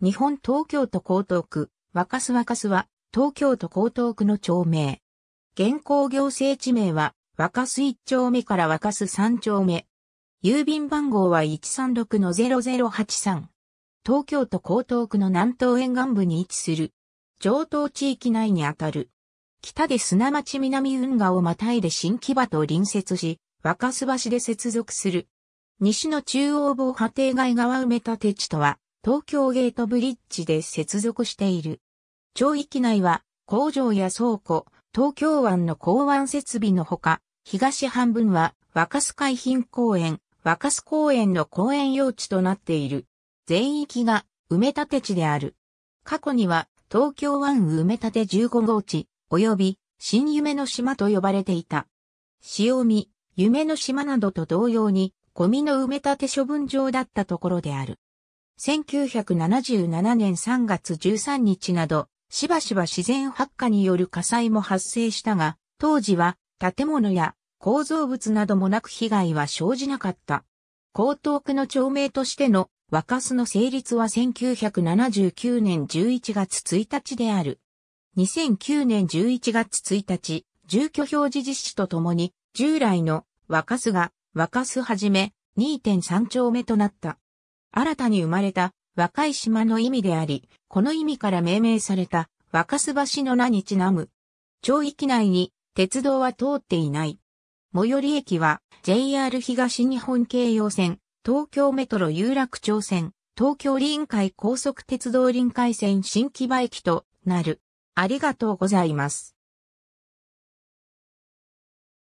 日本東京都江東区、若洲若洲は、東京都江東区の町名。現行行政地名は、若洲1丁目から若洲3丁目。郵便番号は136-0083。東京都江東区の南東沿岸部に位置する。上東地域内にあたる。北で砂町南運河をまたいで新木場と隣接し、若洲橋で接続する。西の中央防波堤外側埋め立て地とは、東京ゲートブリッジで接続している。町域内は工場や倉庫、東京湾の港湾設備のほか、東半分は若洲海浜公園、若洲公園の公園用地となっている。全域が埋め立て地である。過去には東京湾埋め立て15号地、及び新夢の島と呼ばれていた。潮見、夢の島などと同様に、ゴミの埋め立て処分場だったところである。1977年3月13日など、しばしば自然発火による火災も発生したが、当時は建物や構造物などもなく被害は生じなかった。江東区の町名としての若洲の成立は1979年11月1日である。2009年11月1日、住居表示実施とともに、従来の若洲が若洲はじめ2.3丁目となった。新たに生まれた若い島の意味であり、この意味から命名された若洲橋の名にちなむ。町域内に鉄道は通っていない。最寄り駅は JR 東日本京葉線、東京メトロ有楽町線、東京臨海高速鉄道臨海線新木場駅となる。ありがとうございます。